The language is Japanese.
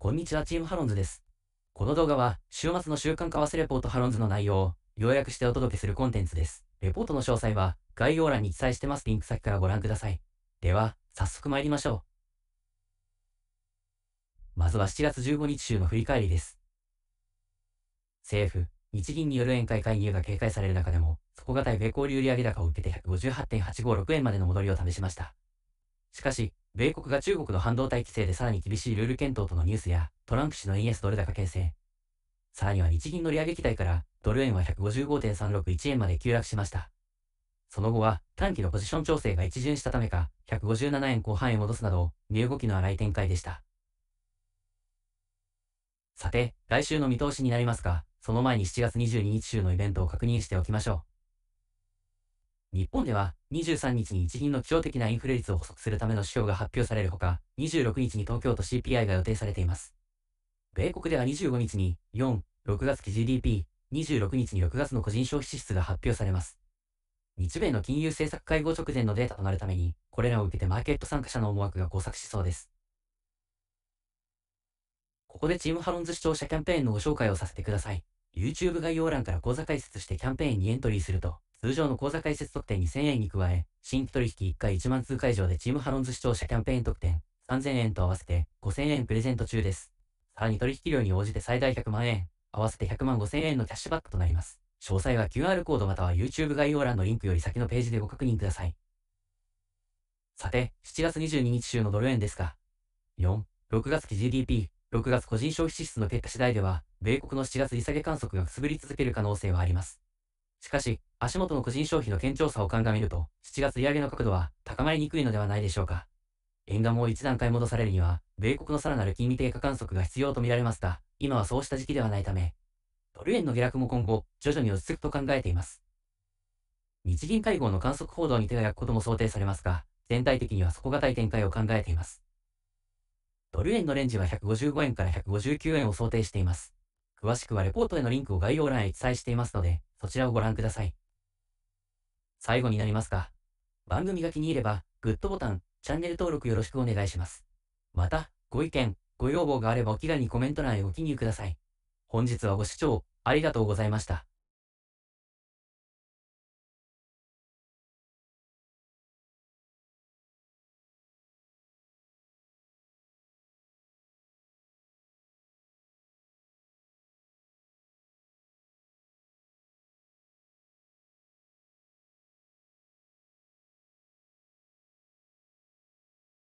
こんにちはチームハロンズです。この動画は週末の週刊為替レポートハロンズの内容を要約してお届けするコンテンツです。レポートの詳細は概要欄に記載してますリンク先からご覧ください。では、早速参りましょう。まずは7月15日週の振り返りです。政府、日銀による円買い介入が警戒される中でも、底堅い米交流売上高を受けて158.856円までの戻りを試しました。しかし、米国が中国の半導体規制でさらに厳しいルール検討とのニュースや、トランプ氏の円安ドル高形成。さらには日銀の利上げ期待から、ドル円は155.361円まで急落しました。その後は、短期のポジション調整が一巡したためか、157円後半へ戻すなど、値動きの荒い展開でした。さて、来週の見通しになりますが、その前に7月22日週のイベントを確認しておきましょう。日本では23日に日銀の基調的なインフレ率を補足するための指標が発表されるほか、26日に東京都 CPI が予定されています。米国では25日に4、6月期 GDP、26日に6月の個人消費支出が発表されます。日米の金融政策会合直前のデータとなるために、これらを受けてマーケット参加者の思惑が交錯しそうです。ここでチームハロンズ視聴者キャンペーンのご紹介をさせてください。YouTube 概要欄から講座解説してキャンペーンにエントリーすると、通常の口座開設特典2000円に加え、新規取引1回1万通会場でチームハロンズ視聴者キャンペーン特典3000円と合わせて5000円プレゼント中です。さらに取引量に応じて最大100万円、合わせて100万5000円のキャッシュバックとなります。詳細は QR コードまたは YouTube 概要欄のリンクより先のページでご確認ください。さて、7月22日週のドル円ですが、4、6月期 GDP、6月個人消費支出の結果次第では、米国の7月利下げ観測がくすぶり続ける可能性はあります。しかし、足元の個人消費の堅調さを鑑みると、7月利上げの角度は高まりにくいのではないでしょうか。円がもう一段階戻されるには、米国のさらなる金利低下観測が必要とみられますが、今はそうした時期ではないため、ドル円の下落も今後、徐々に落ち着くと考えています。日銀会合の観測報道に手が焼くことも想定されますが、全体的には底堅い展開を考えています。ドル円のレンジは155円から159円を想定しています。詳しくはレポートへのリンクを概要欄へ記載していますので、そちらをご覧ください。最後になりますが、番組が気に入れば、グッドボタン、チャンネル登録よろしくお願いします。また、ご意見、ご要望があればお気軽にコメント欄へご記入ください。本日はご視聴ありがとうございました。